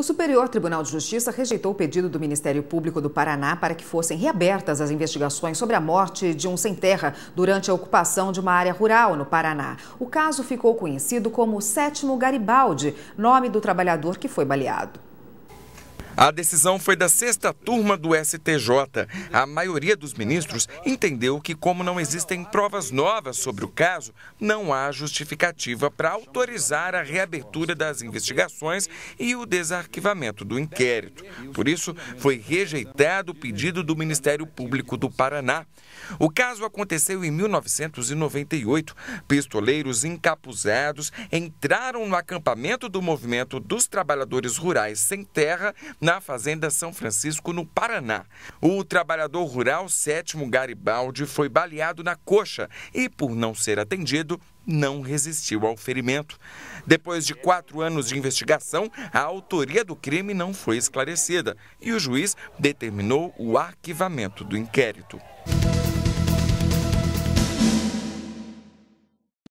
O Superior Tribunal de Justiça rejeitou o pedido do Ministério Público do Paraná para que fossem reabertas as investigações sobre a morte de um sem terra durante a ocupação de uma área rural no Paraná. O caso ficou conhecido como Sétimo Garibaldi, nome do trabalhador que foi baleado. A decisão foi da sexta turma do STJ. A maioria dos ministros entendeu que, como não existem provas novas sobre o caso, não há justificativa para autorizar a reabertura das investigações e o desarquivamento do inquérito. Por isso, foi rejeitado o pedido do Ministério Público do Paraná. O caso aconteceu em 1998. Pistoleiros encapuzados entraram no acampamento do Movimento dos Trabalhadores Rurais Sem Terra, na na Fazenda São Francisco, no Paraná. O trabalhador rural Sétimo Garibaldi foi baleado na coxa e, por não ser atendido, não resistiu ao ferimento. Depois de quatro anos de investigação, a autoria do crime não foi esclarecida e o juiz determinou o arquivamento do inquérito.